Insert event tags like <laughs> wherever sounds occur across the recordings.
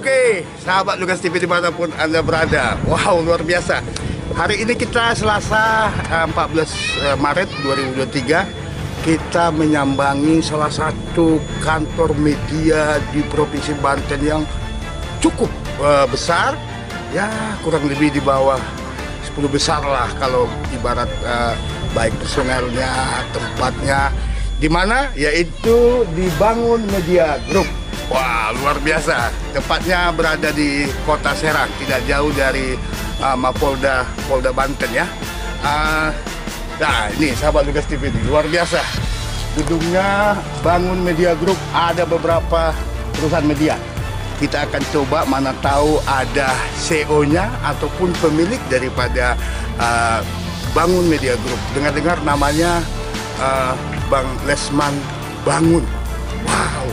Oke, sahabat Lugas TV dimanapun Anda berada. Wow, luar biasa. Hari ini kita Selasa 14 eh, eh, Maret 2023 kita menyambangi salah satu kantor media di Provinsi Banten yang cukup uh, besar ya kurang lebih di bawah 10 besar lah kalau ibarat uh, baik personelnya, tempatnya Dimana? yaitu dibangun Media grup Wah, luar biasa. Tepatnya berada di kota Serang, tidak jauh dari uh, Mapolda Polda Banten ya. Uh, nah, ini sahabat Lugas TV ini luar biasa. Gedungnya Bangun Media Group ada beberapa perusahaan media. Kita akan coba mana tahu ada CEO-nya ataupun pemilik daripada uh, Bangun Media Group. Dengar-dengar namanya uh, Bang Lesman Bangun. Wow,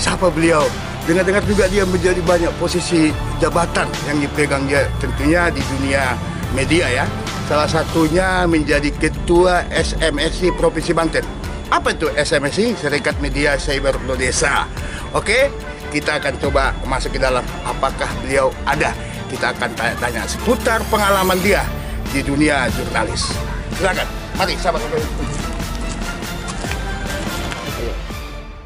siapa beliau. Dengar-dengar juga dia menjadi banyak posisi jabatan yang dipegang dia tentunya di dunia media ya. Salah satunya menjadi ketua SMSC Provinsi Banten. Apa itu SMSC Serikat Media Cyber Desa. Oke, kita akan coba masuk ke dalam apakah beliau ada. Kita akan tanya-tanya seputar pengalaman dia di dunia jurnalis. Silakan, mari sahabat-sahabat.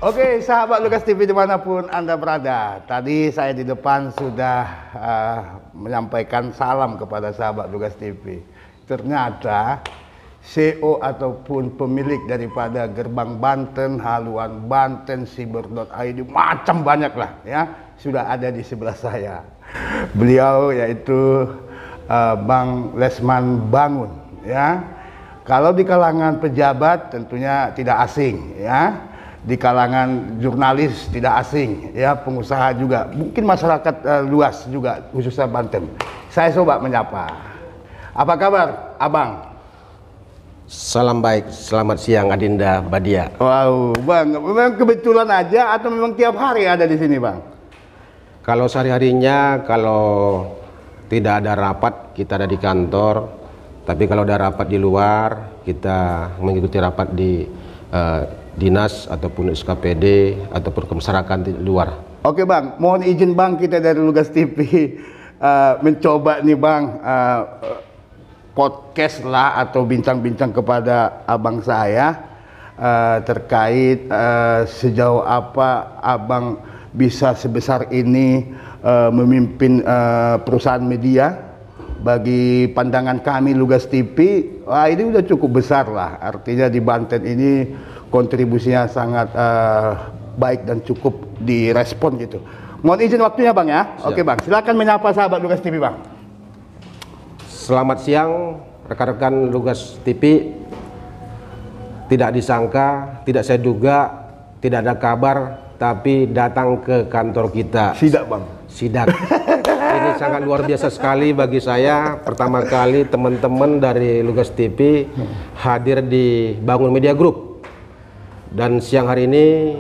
Oke, sahabat Lukas TV dimanapun Anda berada. Tadi saya di depan sudah uh, menyampaikan salam kepada sahabat Lukas TV. Ternyata CEO ataupun pemilik daripada gerbang Banten, haluan Banten, siber.id, macam banyak lah ya, sudah ada di sebelah saya. Beliau yaitu uh, Bang Lesman Bangun ya. Kalau di kalangan pejabat tentunya tidak asing ya di kalangan jurnalis tidak asing ya pengusaha juga mungkin masyarakat uh, luas juga khususnya Banten saya coba menyapa apa kabar abang Salam baik, selamat siang Adinda Badia. Wow, Bang, memang kebetulan aja atau memang tiap hari ada di sini, Bang? Kalau sehari-harinya kalau tidak ada rapat, kita ada di kantor. Tapi kalau ada rapat di luar, kita mengikuti rapat di uh, dinas ataupun SKPD ataupun kemasyarakatan di luar. Oke bang, mohon izin bang kita dari Lugas TV uh, <laughs> eh, mencoba nih bang uh, podcast lah atau bincang-bincang kepada abang saya uh, terkait uh, sejauh apa abang bisa sebesar ini uh, memimpin uh, perusahaan media bagi pandangan kami Lugas TV, wah ini udah cukup besar lah. Artinya di Banten ini kontribusinya sangat uh, baik dan cukup direspon gitu. Mohon izin waktunya Bang ya. Siap. Oke Bang, silakan menyapa sahabat Lugas TV Bang. Selamat siang rekan-rekan Lugas TV. Tidak disangka, tidak saya duga, tidak ada kabar, tapi datang ke kantor kita. Sidak Bang. Sidak. Ini sangat luar biasa sekali bagi saya. Pertama kali teman-teman dari Lugas TV hadir di Bangun Media Group dan siang hari ini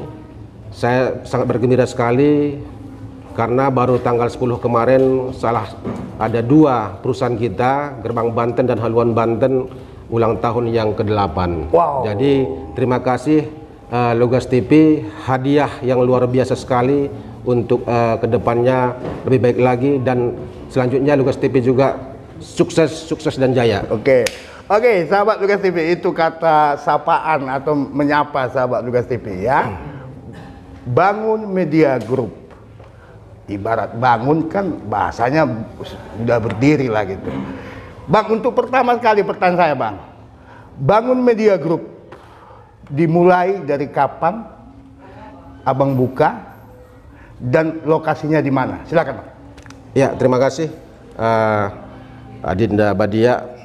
saya sangat bergembira sekali karena baru tanggal 10 kemarin salah ada dua perusahaan kita, Gerbang Banten dan Haluan Banten ulang tahun yang ke-8. Wow. Jadi terima kasih uh, Lugas TV hadiah yang luar biasa sekali untuk uh, kedepannya lebih baik lagi dan selanjutnya Logas TV juga sukses sukses dan jaya. Oke. Okay. Oke, sahabat Lukas TV itu kata sapaan atau menyapa sahabat Lukas TV ya. Bangun media group. Ibarat bangun kan bahasanya sudah berdiri lah gitu. Bang, untuk pertama kali pertanyaan saya, Bang. Bangun media group dimulai dari kapan? Abang buka dan lokasinya di mana? Silakan, Bang. Ya, terima kasih. Uh, Adinda Badia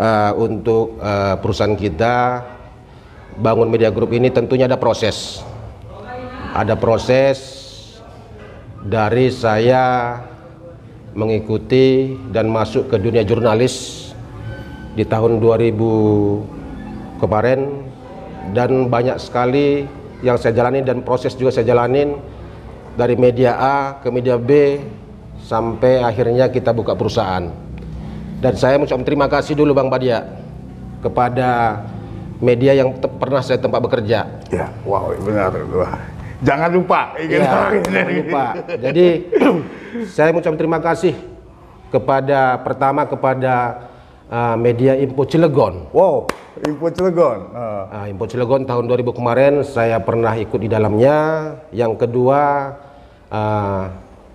uh, untuk uh, perusahaan kita bangun media group ini tentunya ada proses ada proses dari saya mengikuti dan masuk ke dunia jurnalis di tahun 2000 kemarin dan banyak sekali yang saya jalani dan proses juga saya jalani dari media A ke media B sampai akhirnya kita buka perusahaan. Dan saya mengucapkan terima kasih dulu Bang Badia kepada media yang pernah saya tempat bekerja. Ya, wow, benar. Wah. Jangan lupa. Ya, jangan lupa. Jadi <clears throat> saya mengucapkan terima kasih kepada pertama kepada uh, media Info Cilegon. Wow, Info Cilegon. Uh. Uh, Info Cilegon tahun 2000 kemarin saya pernah ikut di dalamnya. Yang kedua uh,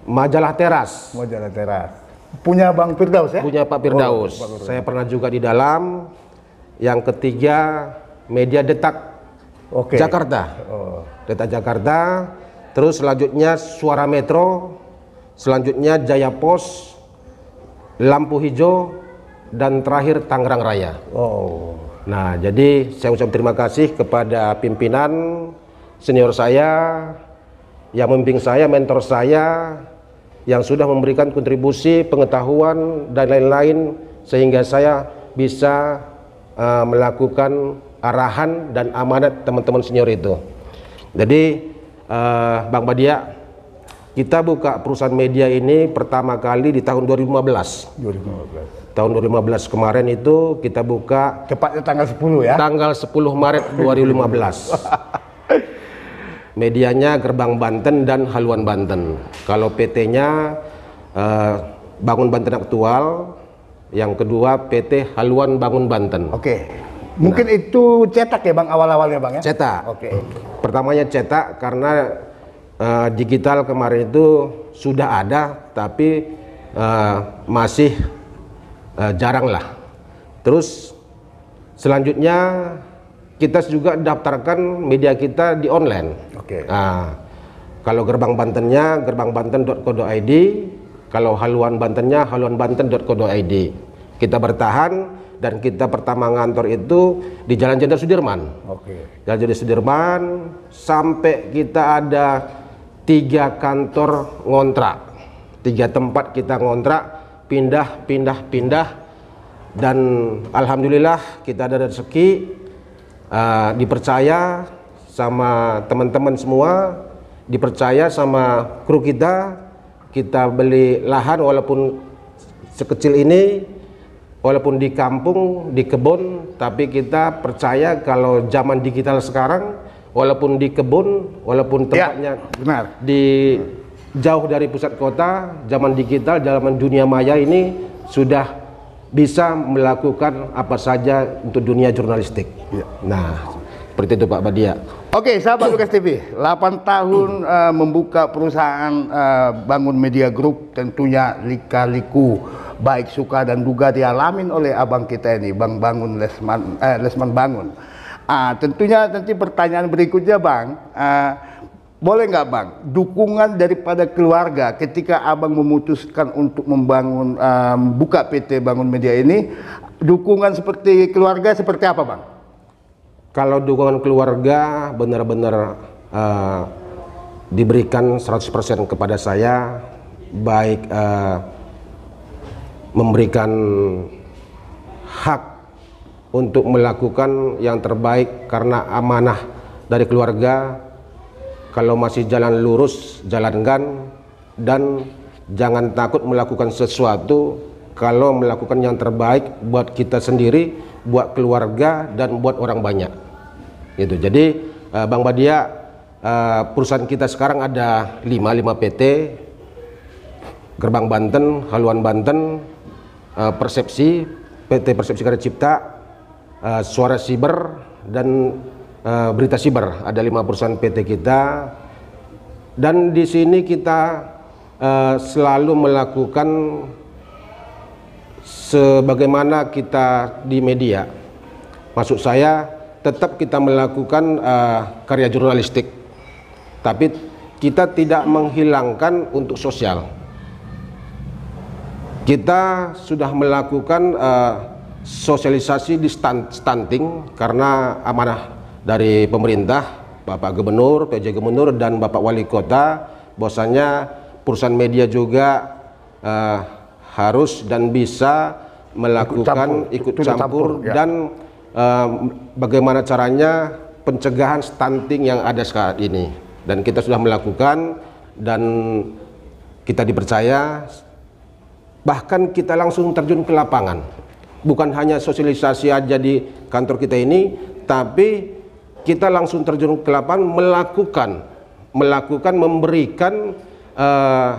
majalah Teras. Majalah Teras. Punya Bang Firdaus ya? Punya Pak Firdaus. Oh, Saya pernah juga di dalam. Yang ketiga, media detak Okay. Jakarta. Oh. Detak Jakarta. Terus selanjutnya Suara Metro, selanjutnya Jaya Pos, Lampu Hijau, dan terakhir Tangerang Raya. Oh. Nah, jadi saya ucap terima kasih kepada pimpinan senior saya, yang membimbing saya, mentor saya, yang sudah memberikan kontribusi, pengetahuan dan lain-lain sehingga saya bisa uh, melakukan arahan dan amanat teman-teman senior itu. Jadi uh, Bang Badia, kita buka perusahaan media ini pertama kali di tahun 2015. 2015. Tahun 2015 kemarin itu kita buka tepatnya tanggal 10 ya. Tanggal 10 Maret 2015. <laughs> medianya Gerbang Banten dan Haluan Banten. Kalau PT-nya eh, Bangun Banten Aktual, yang kedua PT Haluan Bangun Banten. Oke. Mungkin nah. itu cetak ya Bang awal-awalnya Bang ya? Cetak. Oke. Pertamanya cetak karena uh, digital kemarin itu sudah ada tapi uh, masih uh, jarang lah. Terus selanjutnya kita juga daftarkan media kita di online. Oke. Okay. Nah, kalau gerbang Bantennya gerbangbanten.co.id, kalau haluan Bantennya Haluan haluanbanten.co.id. Kita bertahan dan kita pertama ngantor itu di Jalan Jenderal Sudirman. Oke. Okay. Jalan Jenderal Sudirman sampai kita ada tiga kantor ngontrak, tiga tempat kita ngontrak, pindah, pindah, pindah, dan alhamdulillah kita ada rezeki uh, dipercaya sama teman-teman semua, dipercaya sama kru kita, kita beli lahan walaupun sekecil ini, walaupun di kampung, di kebun, tapi kita percaya kalau zaman digital sekarang, walaupun di kebun, walaupun ya, tempatnya ya, benar. di jauh dari pusat kota, zaman digital, zaman dunia maya ini sudah bisa melakukan apa saja untuk dunia jurnalistik. Ya. Nah, seperti itu Pak Badia. Oke, sahabat Lukas TV, 8 tahun uh, membuka perusahaan uh, Bangun Media grup tentunya lika-liku baik suka dan duga dialamin oleh abang kita ini, Bang Bangun Lesman eh, Lesman Bangun. Uh, tentunya nanti pertanyaan berikutnya, Bang. Uh, boleh nggak bang, dukungan daripada keluarga ketika abang memutuskan untuk membangun um, buka PT Bangun Media ini, dukungan seperti keluarga seperti apa bang? Kalau dukungan keluarga benar-benar uh, diberikan 100% kepada saya, baik uh, memberikan hak untuk melakukan yang terbaik karena amanah dari keluarga kalau masih jalan lurus jalankan dan jangan takut melakukan sesuatu kalau melakukan yang terbaik buat kita sendiri buat keluarga dan buat orang banyak gitu jadi eh, Bang Badia eh, perusahaan kita sekarang ada 5 5 PT Gerbang Banten, Haluan Banten, eh, Persepsi, PT Persepsi Karya Cipta, Suara Siber dan Eh, berita siber. Ada lima perusahaan PT kita dan di sini kita uh, selalu melakukan sebagaimana kita di media. Maksud saya tetap kita melakukan uh, karya jurnalistik, tapi kita tidak menghilangkan untuk sosial. Kita sudah melakukan uh, sosialisasi di stunting karena amanah dari pemerintah Bapak Gubernur, PJ Gubernur dan Bapak Wali Kota bahwasanya perusahaan media juga uh, harus dan bisa melakukan ikut campur, ikut campur, campur ya. dan uh, bagaimana caranya pencegahan stunting yang ada saat ini dan kita sudah melakukan dan kita dipercaya bahkan kita langsung terjun ke lapangan bukan hanya sosialisasi aja di kantor kita ini tapi kita langsung terjun ke lapangan melakukan melakukan memberikan uh,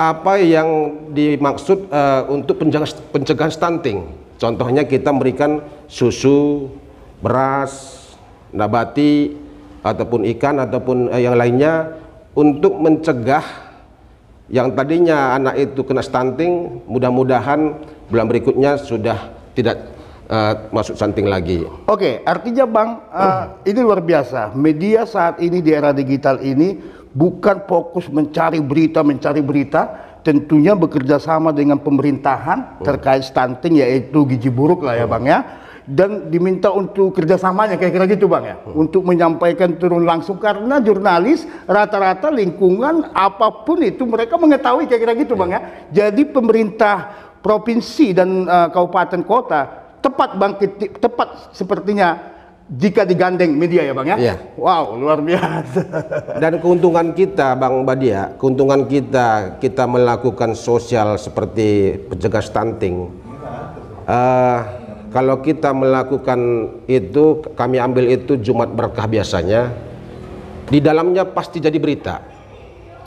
apa yang dimaksud uh, untuk pencegahan stunting. Contohnya kita memberikan susu, beras, nabati ataupun ikan ataupun uh, yang lainnya untuk mencegah yang tadinya anak itu kena stunting, mudah-mudahan bulan berikutnya sudah tidak Eh, masuk santing lagi. Oke, okay, artinya Bang, uh, ini luar biasa. Media saat ini di era digital ini bukan fokus mencari berita, mencari berita, tentunya bekerja sama dengan pemerintahan terkait stunting yaitu gizi buruk lah ya Bang ya. Dan diminta untuk kerjasamanya kira-kira gitu Bang ya, hmm. untuk menyampaikan turun langsung karena jurnalis rata-rata lingkungan apapun itu mereka mengetahui kira-kira gitu Bang ya. Hmm. Jadi pemerintah provinsi dan uh, kabupaten kota tepat bangkit tepat sepertinya jika digandeng media ya bang ya. Iya. Wow luar biasa. <laughs> Dan keuntungan kita bang Badia, keuntungan kita kita melakukan sosial seperti pencegah stunting. Uh, kalau kita melakukan itu, kami ambil itu Jumat berkah biasanya. Di dalamnya pasti jadi berita.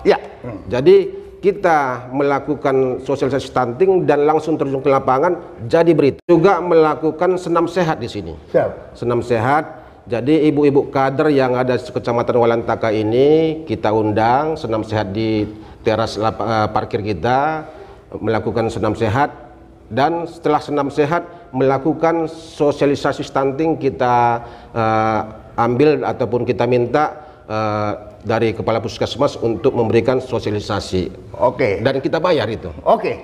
Ya. Hmm. Jadi kita melakukan sosialisasi stunting dan langsung terjun ke lapangan jadi berita. Juga melakukan senam sehat di sini. Siap. Senam sehat. Jadi ibu-ibu kader yang ada di Kecamatan Walantaka ini kita undang senam sehat di teras eh, parkir kita melakukan senam sehat dan setelah senam sehat melakukan sosialisasi stunting kita uh, ambil ataupun kita minta uh, dari kepala puskesmas untuk memberikan sosialisasi. Oke. Okay. Dan kita bayar itu. Oke. Okay.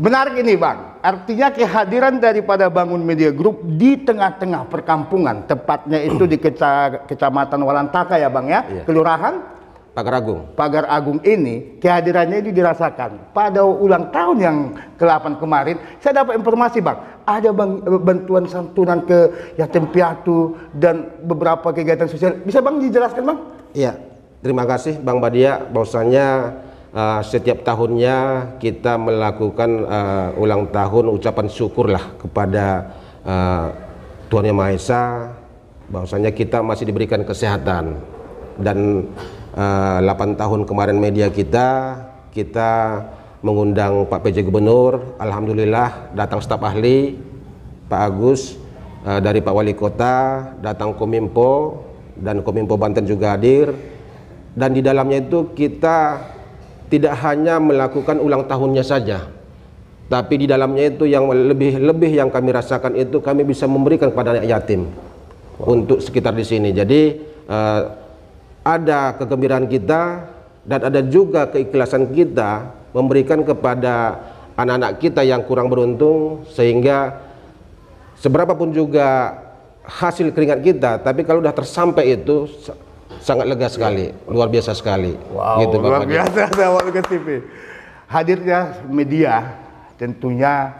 Benar ini Bang, artinya kehadiran daripada Bangun Media Group di tengah-tengah perkampungan, tepatnya itu di kecamatan Walantaka ya Bang ya, iya. kelurahan Pagar Agung. Pagar Agung ini kehadirannya ini dirasakan pada ulang tahun yang ke-8 kemarin. Saya dapat informasi bang, ada bang eh, bantuan santunan ke yatim piatu dan beberapa kegiatan sosial. Bisa bang dijelaskan bang? Iya, terima kasih bang Badia. Bahwasanya uh, eh, setiap tahunnya kita melakukan uh, ulang tahun ucapan syukur lah kepada uh, Tuhan Yang Maha Esa. Bahwasanya kita masih diberikan kesehatan dan 8 eh, tahun kemarin media kita kita mengundang Pak PJ Gubernur Alhamdulillah datang staf ahli Pak Agus eh, dari Pak Wali Kota datang Kominfo dan Kominfo Banten juga hadir dan di dalamnya itu kita tidak hanya melakukan ulang tahunnya saja tapi di dalamnya itu yang lebih lebih yang kami rasakan itu kami bisa memberikan kepada anak yatim untuk sekitar di sini jadi eh, ada kegembiraan kita dan ada juga keikhlasan kita memberikan kepada anak-anak kita yang kurang beruntung sehingga seberapa pun juga hasil keringat kita tapi kalau sudah tersampai itu sangat lega sekali luar biasa sekali wow, gitu, luar biasa <laughs> TV hadirnya media tentunya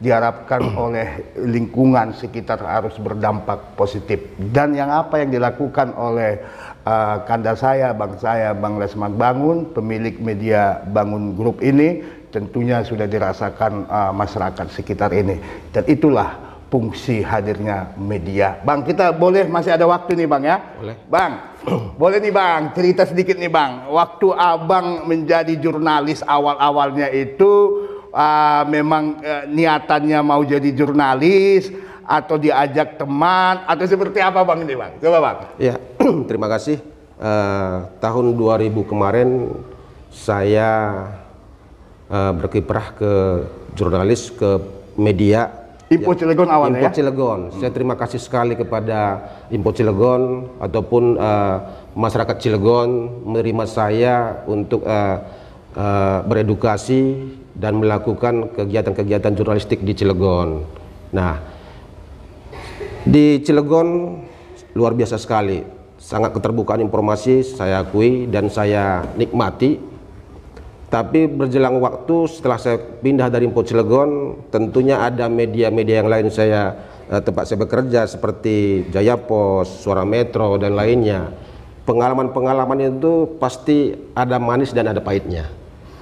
diharapkan <clears throat> oleh lingkungan sekitar harus berdampak positif dan yang apa yang dilakukan oleh uh, eh, kanda saya, bang saya, bang Lesman Bangun, pemilik media Bangun Group ini tentunya sudah dirasakan uh, masyarakat sekitar ini. Dan itulah fungsi hadirnya media. Bang, kita boleh masih ada waktu nih, Bang ya? Boleh. Bang, <clears throat> boleh nih, Bang, cerita sedikit nih, Bang. Waktu Abang menjadi jurnalis awal-awalnya itu uh, memang uh, niatannya mau jadi jurnalis atau diajak teman atau seperti apa, Bang ini, Bang? Coba, Bang. Iya. <clears throat> terima kasih. Uh, tahun 2000 kemarin saya uh, berkiprah ke jurnalis, ke media. Info ya, Cilegon awalnya Info ya? Cilegon. Hmm. Saya terima kasih sekali kepada Info Cilegon ataupun uh, masyarakat Cilegon menerima saya untuk uh, uh, beredukasi dan melakukan kegiatan-kegiatan jurnalistik di Cilegon. Nah, di Cilegon luar biasa sekali sangat keterbukaan informasi saya akui dan saya nikmati tapi berjelang waktu setelah saya pindah dari Info Cilegon tentunya ada media-media yang lain saya eh, tempat saya bekerja seperti Jaya Suara Metro dan lainnya pengalaman-pengalaman itu pasti ada manis dan ada pahitnya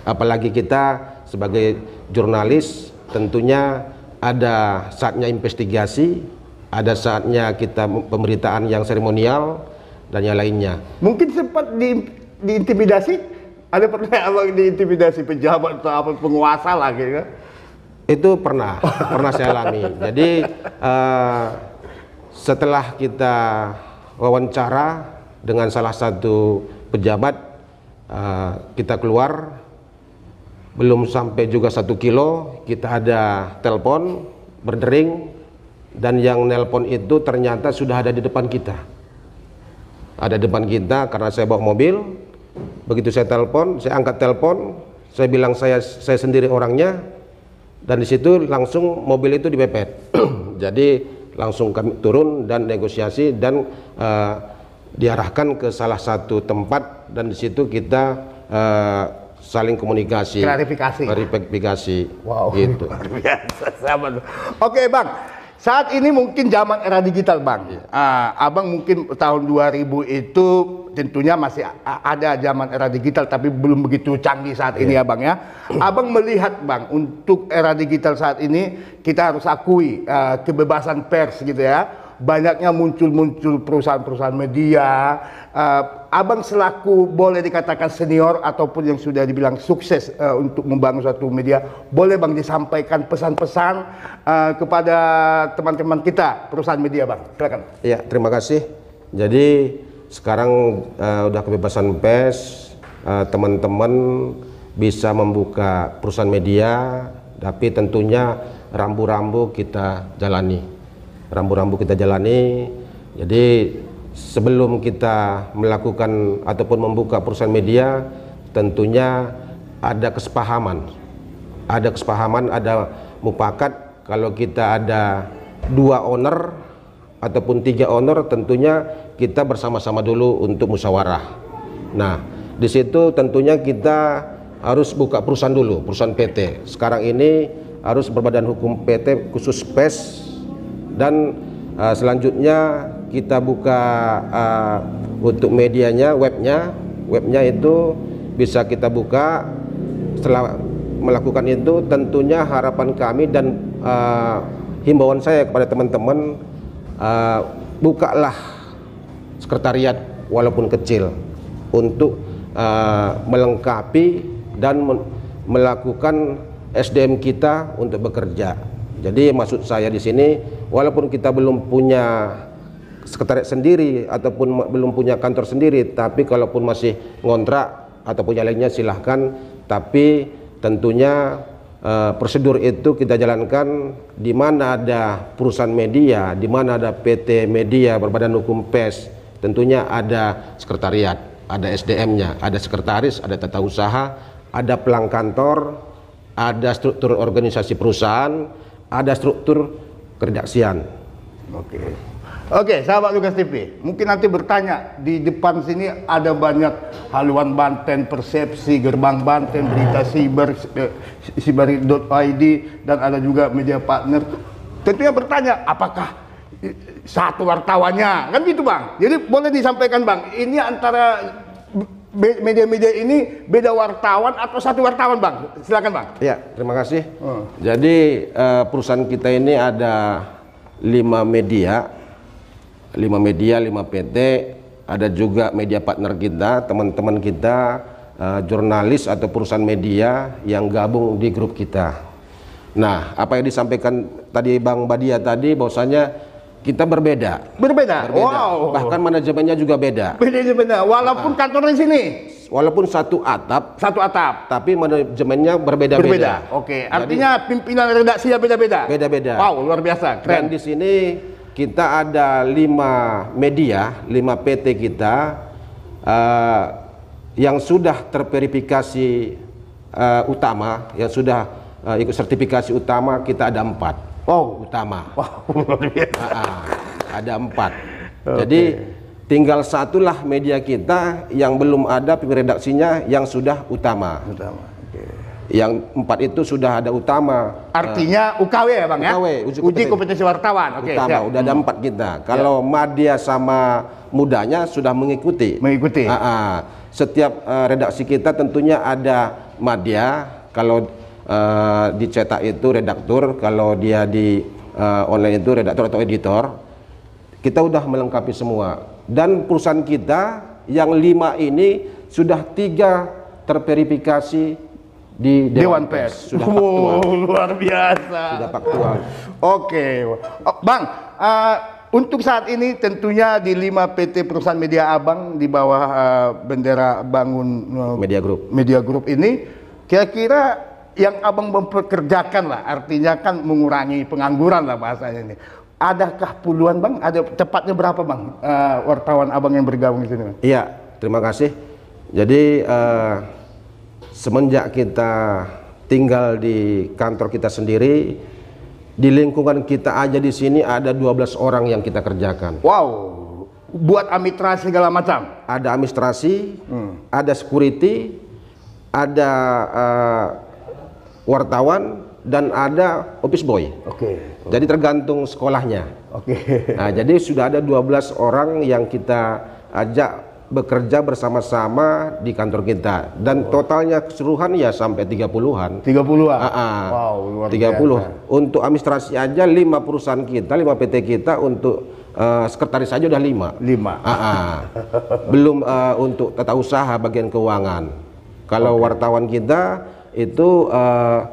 apalagi kita sebagai jurnalis tentunya ada saatnya investigasi ada saatnya kita pemberitaan yang seremonial dan yang lainnya. Mungkin sempat di, diintimidasi? Ada pernah <laughs> abang diintimidasi pejabat atau apa penguasa lah gitu? Itu pernah, <laughs> pernah saya alami. Jadi uh, setelah kita wawancara dengan salah satu pejabat, uh, kita keluar belum sampai juga satu kilo, kita ada telepon berdering dan yang nelpon itu ternyata sudah ada di depan kita ada depan kita karena saya bawa mobil begitu saya telepon saya angkat telepon saya bilang saya saya sendiri orangnya dan di situ langsung mobil itu dipepet <clears throat> jadi langsung kami turun dan negosiasi dan uh, diarahkan ke salah satu tempat dan di situ kita uh, saling komunikasi klarifikasi klarifikasi wow gitu <laughs> luar biasa sama oke bang saat ini mungkin zaman era digital bang, uh, abang mungkin tahun 2000 itu tentunya masih ada zaman era digital tapi belum begitu canggih saat yeah. ini iya. ya bang ya. Abang melihat bang untuk era digital saat ini kita harus akui uh, kebebasan pers gitu ya. Banyaknya muncul-muncul perusahaan-perusahaan media, uh, Abang selaku boleh dikatakan senior ataupun yang sudah dibilang sukses uh, untuk membangun suatu media, boleh Bang disampaikan pesan-pesan uh, kepada teman-teman kita perusahaan media, Bang. Silakan. Iya, terima kasih. Jadi sekarang uh, udah kebebasan pers, uh, teman-teman bisa membuka perusahaan media, tapi tentunya rambu-rambu kita jalani. Rambu-rambu kita jalani. Jadi sebelum kita melakukan ataupun membuka perusahaan media tentunya ada kesepahaman ada kesepahaman ada mupakat kalau kita ada dua owner ataupun tiga owner tentunya kita bersama-sama dulu untuk musyawarah nah di situ tentunya kita harus buka perusahaan dulu perusahaan PT sekarang ini harus berbadan hukum PT khusus PES dan uh, selanjutnya kita buka uh, untuk medianya webnya webnya itu bisa kita buka setelah melakukan itu tentunya harapan kami dan uh, himbauan saya kepada teman-teman uh, bukalah sekretariat walaupun kecil untuk uh, melengkapi dan melakukan SDM kita untuk bekerja. Jadi maksud saya di sini walaupun kita belum punya sekretariat sendiri ataupun belum punya kantor sendiri tapi kalaupun masih ngontrak ataupun yang lainnya silahkan tapi tentunya uh, prosedur itu kita jalankan di mana ada perusahaan media di mana ada PT media berbadan hukum PES tentunya ada sekretariat ada SDM-nya ada sekretaris ada tata usaha ada pelang kantor ada struktur organisasi perusahaan ada struktur keredaksian oke okay. Oke, sahabat Lukas TV, mungkin nanti bertanya di depan sini ada banyak haluan Banten, persepsi gerbang Banten, berita siber, eh, siber.id dan ada juga media partner. Tentunya bertanya, apakah eh, satu wartawannya? Kan gitu bang. Jadi boleh disampaikan bang, ini antara media-media ini beda wartawan atau satu wartawan bang? Silakan bang. Ya, terima kasih. Hmm. Jadi eh, perusahaan kita ini ada lima media lima media, lima PT, ada juga media partner kita, teman-teman kita, uh, jurnalis atau perusahaan media yang gabung di grup kita. Nah, apa yang disampaikan tadi Bang Badia tadi bahwasanya kita berbeda. Berbeda. berbeda. Wow. Bahkan manajemennya juga beda. Beda-beda. walaupun ah. kantornya di sini. Walaupun satu atap, satu atap, tapi manajemennya berbeda-beda. Berbeda. Oke, okay. artinya Jadi, pimpinan siap beda-beda. Beda-beda. Wow, luar biasa. Keren. Dan di sini kita ada lima media, lima PT kita uh, yang sudah terverifikasi uh, utama, yang sudah uh, ikut sertifikasi utama kita ada empat. Wow, utama. <laughs> Wow, ah, ah, ada empat. okay. Jadi tinggal satulah media kita yang belum ada redaksinya yang sudah utama. Utama yang empat itu sudah ada utama. Artinya eh, UKW ya bang UKW, ya? UKW, uji kompetensi, uji kompetensi wartawan. okay, utama, siap. udah ada hmm. empat kita. Iya. Kalau yeah. media sama mudanya sudah mengikuti. Mengikuti. Uh, uh, setiap uh, redaksi kita tentunya ada media. Kalau uh, dicetak itu redaktur, kalau dia di uh, online itu redaktur atau editor. Kita udah melengkapi semua. Dan perusahaan kita yang lima ini sudah tiga terverifikasi di Dewan, Dewan Pers. Pers. Sudah wow, luar biasa. Sudah faktual. Oke, okay. Oh, bang. Uh, untuk saat ini tentunya di lima PT perusahaan media abang di bawah uh, bendera bangun uh, media group media group ini kira-kira yang abang memperkerjakan lah artinya kan mengurangi pengangguran lah bahasanya ini adakah puluhan bang ada tepatnya berapa bang uh, wartawan abang yang bergabung di sini iya terima kasih jadi uh, semenjak kita tinggal di kantor kita sendiri di lingkungan kita aja di sini ada 12 orang yang kita kerjakan wow buat administrasi segala macam ada administrasi hmm. ada security ada uh, wartawan dan ada office boy. Oke. Okay. Jadi tergantung sekolahnya. Oke. Okay. Nah, jadi sudah ada 12 orang yang kita ajak bekerja bersama-sama di kantor kita dan oh. totalnya keseluruhan ya sampai 30-an. 30-an. Ah, ah. Wow, luar 30. Biasa. Untuk administrasi aja lima perusahaan kita, lima PT kita untuk uh, sekretaris aja udah 5. 5. Ah, <laughs> Belum uh, untuk tata usaha bagian keuangan. Kalau okay. wartawan kita itu uh,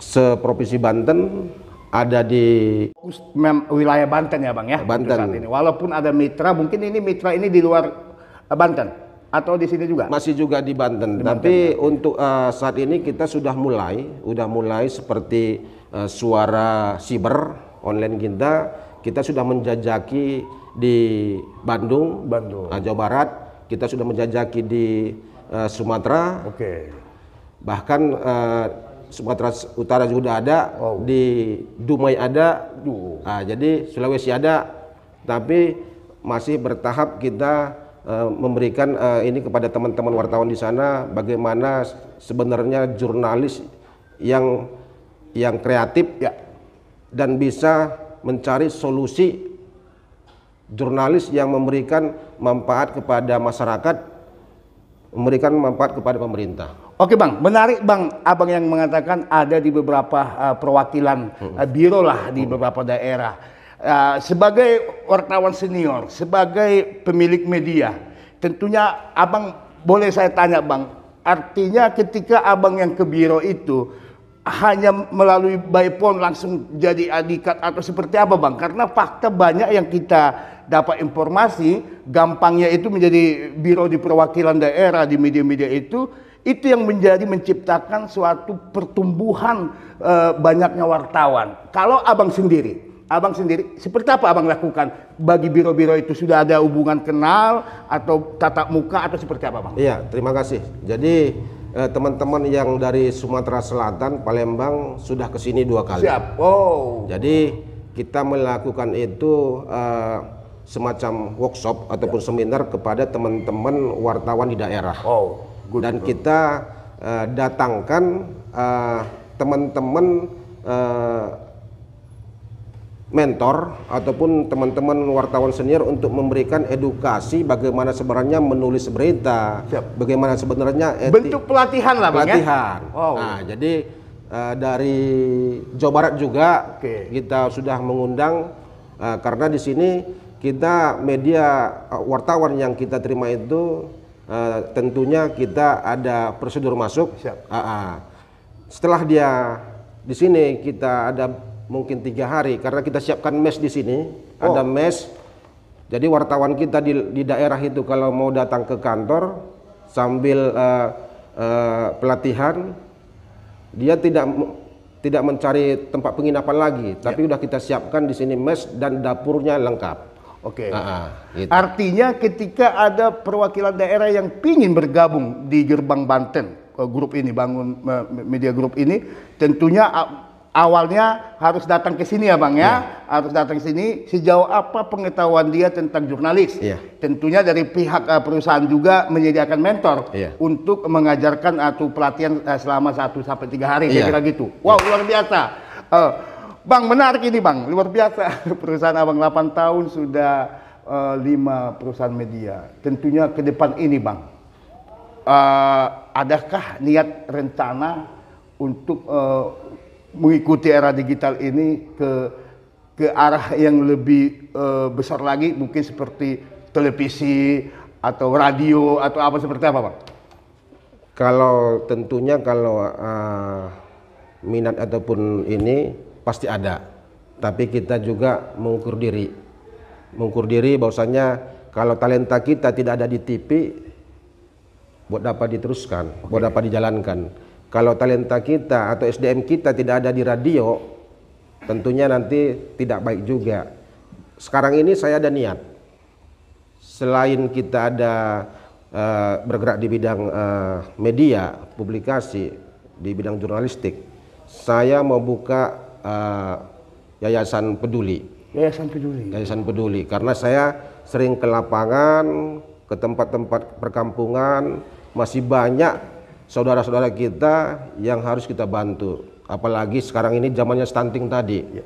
seprovinsi Banten ada di Mem wilayah Banten ya bang ya Banten ini. walaupun ada mitra mungkin ini mitra ini di luar Eh, Banten atau di sini juga? Masih juga di Banten. Di Banten Tapi ya. untuk uh, saat ini kita sudah mulai, sudah mulai seperti uh, suara siber online kita, kita sudah menjajaki di Bandung, Bandung. Uh, Jawa Barat, kita sudah menjajaki di uh, Sumatera. Oke. Okay. Bahkan uh, Sumatera Utara juga ada, di Dumai ada, ah, jadi Sulawesi ada, tapi masih bertahap kita Eh, memberikan uh, ini kepada teman-teman wartawan di sana bagaimana sebenarnya jurnalis yang yang kreatif ya dan bisa mencari solusi jurnalis yang memberikan manfaat kepada masyarakat memberikan manfaat kepada pemerintah. Oke bang, menarik bang, abang yang mengatakan ada di beberapa uh, perwakilan uh, biro lah di hmm. beberapa daerah. Uh, sebagai wartawan senior, sebagai pemilik media, tentunya abang boleh saya tanya bang, artinya ketika abang yang ke biro itu hanya melalui by phone langsung jadi adikat atau seperti apa bang? Karena fakta banyak yang kita dapat informasi, gampangnya itu menjadi biro di perwakilan daerah di media-media itu, itu yang menjadi menciptakan suatu pertumbuhan eh, banyaknya wartawan. Kalau abang sendiri, Abang sendiri, seperti apa abang lakukan bagi biro-biro itu sudah ada hubungan kenal atau tatap muka atau seperti apa bang? Iya, terima kasih. Jadi eh, teman-teman eh, yang dari Sumatera Selatan, Palembang sudah kesini dua kali. Siap. Oh. Jadi kita melakukan itu eh, semacam workshop ataupun ya. seminar kepada teman-teman wartawan di daerah. Oh. Good, Dan kita eh, datangkan eh, teman-teman eh, mentor ataupun teman-teman wartawan senior untuk memberikan edukasi bagaimana sebenarnya menulis berita, Siap. bagaimana sebenarnya etik. bentuk pelatihan lah bang ya? pelatihan. Ya? Oh. Nah jadi uh, dari Jawa Barat juga okay. kita sudah mengundang uh, karena di sini kita media uh, wartawan yang kita terima itu uh, tentunya kita ada prosedur masuk. Siap. Uh, uh. Setelah dia di sini kita ada mungkin tiga hari karena kita siapkan mes di sini oh. ada mes jadi wartawan kita di, di daerah itu kalau mau datang ke kantor sambil uh, uh, pelatihan dia tidak tidak mencari tempat penginapan lagi ya. tapi sudah kita siapkan di sini mes dan dapurnya lengkap Oke. Okay. uh ah, gitu. Artinya ketika ada perwakilan daerah yang ingin bergabung di Gerbang Banten eh, grup ini bangun media grup ini tentunya ah, awalnya harus datang ke sini ya bang ya, ya. harus datang ke sini sejauh apa pengetahuan dia tentang jurnalis. ya. Tentunya dari pihak uh, perusahaan juga menyediakan mentor ya. untuk mengajarkan atau eh, pelatihan uh, selama satu sampai tiga hari kira-kira gitu. Wow luar biasa. Uh, bang menarik ini bang, luar biasa <laughs> perusahaan abang 8 tahun sudah uh, lima perusahaan media. Tentunya ke depan ini bang, uh, adakah niat rencana untuk uh, mengikuti era digital ini ke ke arah yang lebih uh, besar lagi mungkin seperti televisi atau radio atau apa seperti apa Pak? Kalau tentunya kalau uh, minat ataupun ini pasti ada. Tapi kita juga mengukur diri. Mengukur diri bahwasanya kalau talenta kita tidak ada di TV buat dapat diteruskan, okay. buat dapat dijalankan kalau talenta kita atau SDM kita tidak ada di radio, tentunya nanti tidak baik juga. Sekarang ini saya ada niat. Selain kita ada uh, bergerak di bidang uh, media, publikasi, di bidang jurnalistik, saya mau buka uh, yayasan peduli. Yayasan peduli. Yayasan peduli karena saya sering ke lapangan, ke tempat-tempat perkampungan, masih banyak saudara-saudara kita yang harus kita bantu. Apalagi sekarang ini zamannya stunting tadi. Ya.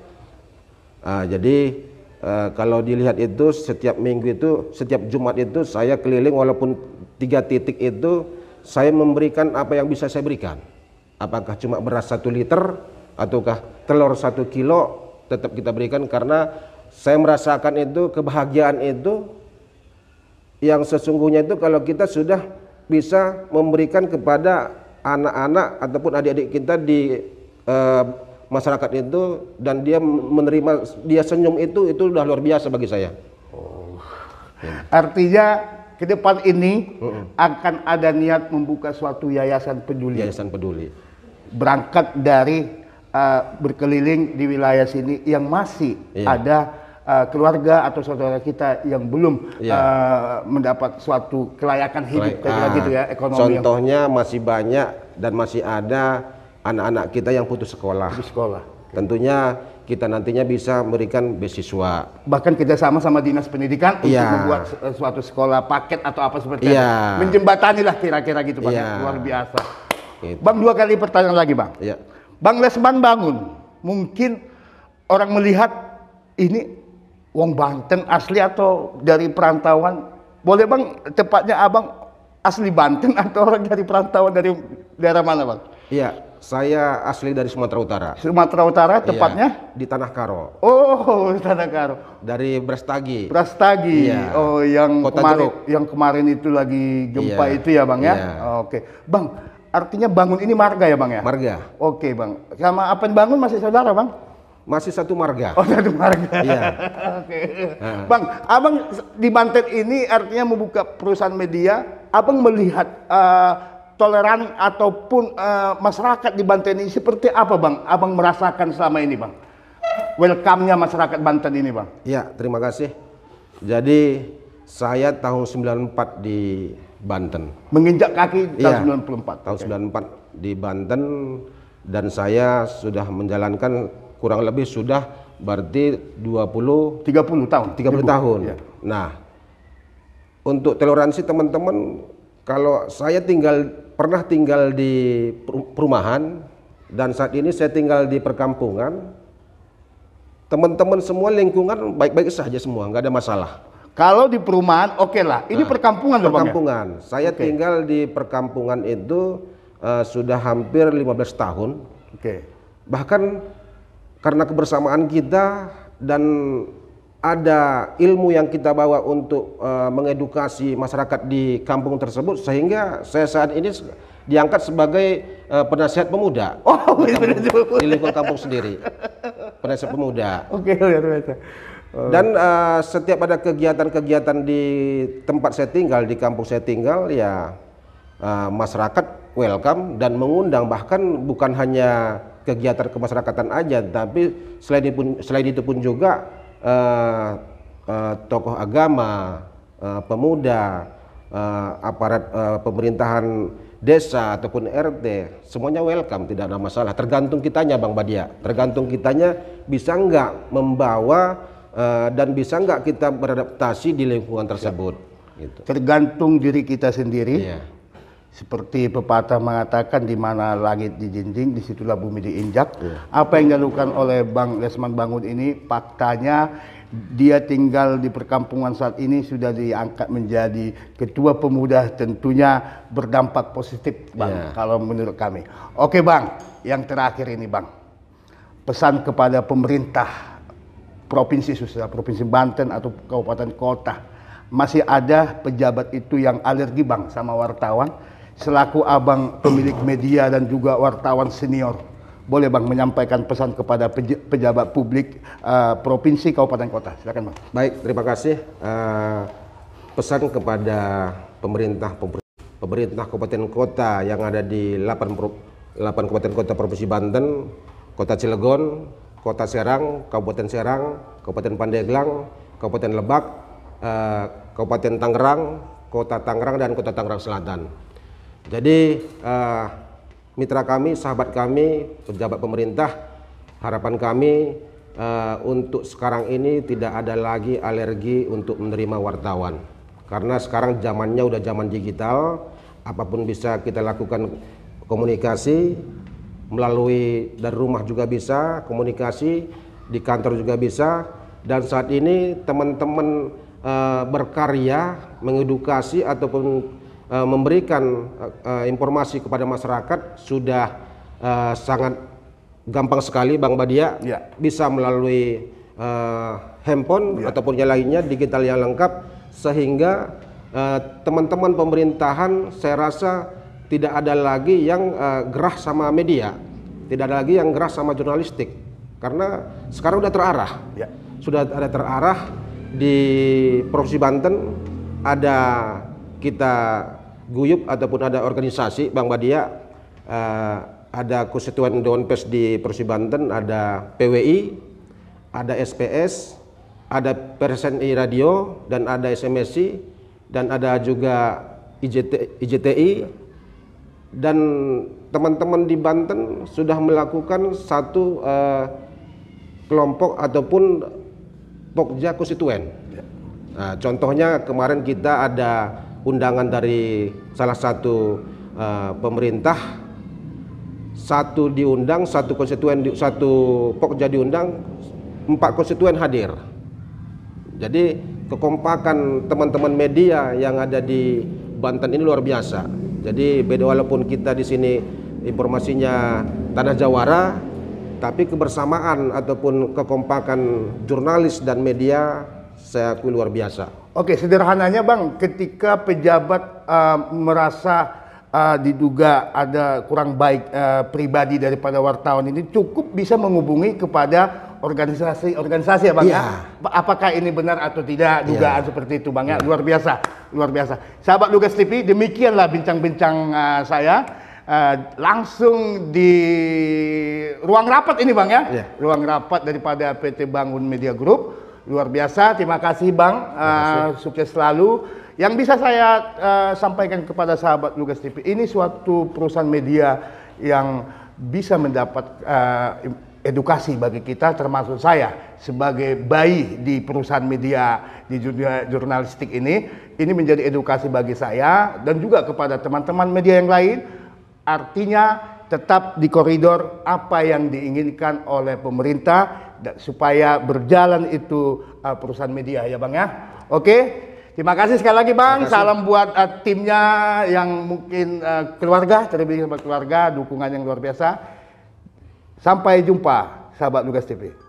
Uh, jadi uh, kalau dilihat itu setiap minggu itu, setiap Jumat itu saya keliling walaupun tiga titik itu saya memberikan apa yang bisa saya berikan. Apakah cuma beras satu liter ataukah telur satu kilo tetap kita berikan karena saya merasakan itu kebahagiaan itu yang sesungguhnya itu kalau kita sudah bisa memberikan kepada anak-anak ataupun adik-adik kita di uh, masyarakat itu dan dia menerima dia senyum itu itu sudah luar biasa bagi saya. Oh. Artinya ke depan ini uh -uh. akan ada niat membuka suatu yayasan peduli. Yayasan peduli. Berangkat dari uh, berkeliling di wilayah sini yang masih iya. ada uh, keluarga atau saudara kita yang belum ya. uh, mendapat suatu kelayakan hidup Kelay kayak nah, gitu ya ekonomi. Contohnya yang... masih banyak dan masih ada anak-anak kita yang putus sekolah. Putus sekolah. Tentunya kita nantinya bisa memberikan beasiswa. Bahkan kita sama sama dinas pendidikan ya. untuk iya. membuat eh, suatu sekolah paket atau apa seperti itu. Iya. Menjembatani lah kira-kira gitu bang. Ya. Luar biasa. Gitu. Bang dua kali pertanyaan lagi bang. Ya. Bang Lesman bangun mungkin orang melihat ini Wong Banten asli atau dari perantauan? Boleh bang, tepatnya abang asli Banten atau orang dari perantauan dari daerah mana bang? Iya, saya asli dari Sumatera Utara. Sumatera Utara iya, tepatnya? Iya, di Tanah Karo. Oh, Tanah Karo. Dari Brastagi. Brastagi. Iya. Oh, yang Kota kemarin Jeruk. yang kemarin itu lagi gempa iya. itu ya, Bang ya? Iya. Oke. Bang, artinya bangun ini marga ya, Bang ya? Marga. Oke, Bang. Sama apa yang bangun masih saudara, Bang? Masih satu marga. Oh, satu marga. Iya. <laughs> Oke. Nah. Bang, Abang di Banten ini artinya membuka perusahaan media, Abang melihat uh, toleran ataupun uh, masyarakat di Banten ini seperti apa, Bang? Abang merasakan selama ini, Bang? Welcome-nya masyarakat Banten ini, Bang. Iya, terima kasih. Jadi saya tahun 94 di Banten. Menginjak kaki tahun iya, 94. Tahun okay. 94 di Banten dan saya sudah menjalankan kurang lebih sudah berarti 20 30 tahun 30 ribu. tahun. Ya. Nah, untuk toleransi teman-teman kalau saya tinggal pernah tinggal di perumahan dan saat ini saya tinggal di perkampungan. Teman-teman semua lingkungan baik-baik saja semua, nggak ada masalah. Kalau di perumahan oke okay lah. Ini nah, perkampungan ya? Perkampungan. Saya okay. tinggal di perkampungan itu uh, sudah hampir 15 tahun. Oke. Okay. Bahkan karena kebersamaan kita dan ada ilmu yang kita bawa untuk uh, mengedukasi masyarakat di kampung tersebut sehingga saya saat ini diangkat sebagai uh, penasihat pemuda <laughs> oh, di, kampung, di lingkungan kampung sendiri penasihat pemuda oke okay, biasa. Oh. dan uh, setiap ada kegiatan-kegiatan di tempat saya tinggal di kampung saya tinggal ya uh, masyarakat welcome dan mengundang bahkan bukan hanya kegiatan kemasyarakatan aja, tapi selain itu pun, selain itu pun juga uh, uh, tokoh agama, uh, pemuda, uh, aparat uh, pemerintahan desa ataupun RT, semuanya welcome, tidak ada masalah. Tergantung kitanya Bang Badia, tergantung kitanya bisa nggak membawa uh, dan bisa nggak kita beradaptasi di lingkungan tersebut. Iya. Gitu. Tergantung diri kita sendiri. ya. Seperti pepatah mengatakan di mana langit dijinjing, disitulah bumi diinjak. Yeah. Apa yang dilakukan oleh Bang Lesman Bangun ini faktanya dia tinggal di perkampungan saat ini sudah diangkat menjadi ketua pemuda tentunya berdampak positif Bang yeah. kalau menurut kami. Oke Bang, yang terakhir ini Bang. Pesan kepada pemerintah provinsi susah, provinsi Banten atau kabupaten kota masih ada pejabat itu yang alergi Bang sama wartawan selaku abang pemilik media dan juga wartawan senior. Boleh Bang menyampaikan pesan kepada pejabat publik uh, provinsi, kabupaten, kota. Silakan Bang. Baik, terima kasih. Uh, pesan kepada pemerintah pemerintah kabupaten kota yang ada di 8 8 kabupaten kota provinsi Banten, Kota Cilegon, Kota Serang, Kabupaten Serang, Kabupaten Pandeglang, Kabupaten Lebak, uh, Kabupaten Tangerang, Kota Tangerang dan Kota Tangerang Selatan. Jadi uh, mitra kami, sahabat kami, pejabat pemerintah, harapan kami uh, untuk sekarang ini tidak ada lagi alergi untuk menerima wartawan. Karena sekarang zamannya udah zaman digital, apapun bisa kita lakukan komunikasi melalui dari rumah juga bisa, komunikasi di kantor juga bisa dan saat ini teman-teman uh, berkarya, mengedukasi ataupun Eh, memberikan eh, informasi kepada masyarakat sudah eh, sangat gampang sekali Bang Badia ya. bisa melalui handphone ya. ataupun yang lainnya digital yang lengkap sehingga teman-teman pemerintahan saya rasa tidak ada lagi yang gerah sama media, tidak ada lagi yang gerah sama jurnalistik karena sekarang sudah terarah. Ya. Sudah ada terarah di Provinsi Banten ada kita guyup ataupun ada organisasi Bang Badia uh, ada konstituen Dewan Pers di Persib Banten, ada PWI, ada SPS, ada PRSNI Radio dan ada SMSI dan ada juga IJT, IJTI dan teman-teman di Banten sudah melakukan satu uh, kelompok ataupun pokja konstituen. Ya. Nah, contohnya kemarin kita ada undangan dari salah satu uh, pemerintah satu diundang satu konstituen satu pokja diundang empat konstituen hadir jadi kekompakan teman-teman media yang ada di Banten ini luar biasa jadi beda walaupun kita di sini informasinya tanah jawara tapi kebersamaan ataupun kekompakan jurnalis dan media saya akui luar biasa Oke, sederhananya Bang, ketika pejabat uh, merasa uh, diduga ada kurang baik uh, pribadi daripada wartawan ini cukup bisa menghubungi kepada organisasi-organisasi ya Bang ya. Iya. Apakah ini benar atau tidak iya. dugaan seperti itu Bang ya. Luar biasa, luar biasa. Sahabat Lugas TV, demikianlah bincang-bincang uh, saya uh, langsung di ruang rapat ini Bang ya. Yeah. Ruang rapat daripada PT Bangun Media Group. Luar biasa, terima kasih Bang. Terima eh, kasih. Uh, sukses selalu. Yang bisa saya uh, sampaikan kepada sahabat Lugas TV, ini suatu perusahaan media yang bisa mendapat uh, edukasi bagi kita termasuk saya sebagai bayi di perusahaan media di dunia jurnalistik ini ini menjadi edukasi bagi saya dan juga kepada teman-teman media yang lain artinya tetap di koridor apa yang diinginkan oleh pemerintah supaya berjalan itu uh, perusahaan media ya Bang ya. Oke. Okay? Terima kasih sekali lagi Bang. Salam buat uh, timnya yang mungkin uh, keluarga, terlebih sama keluarga, dukungan yang luar biasa. Sampai jumpa sahabat Lugas TV.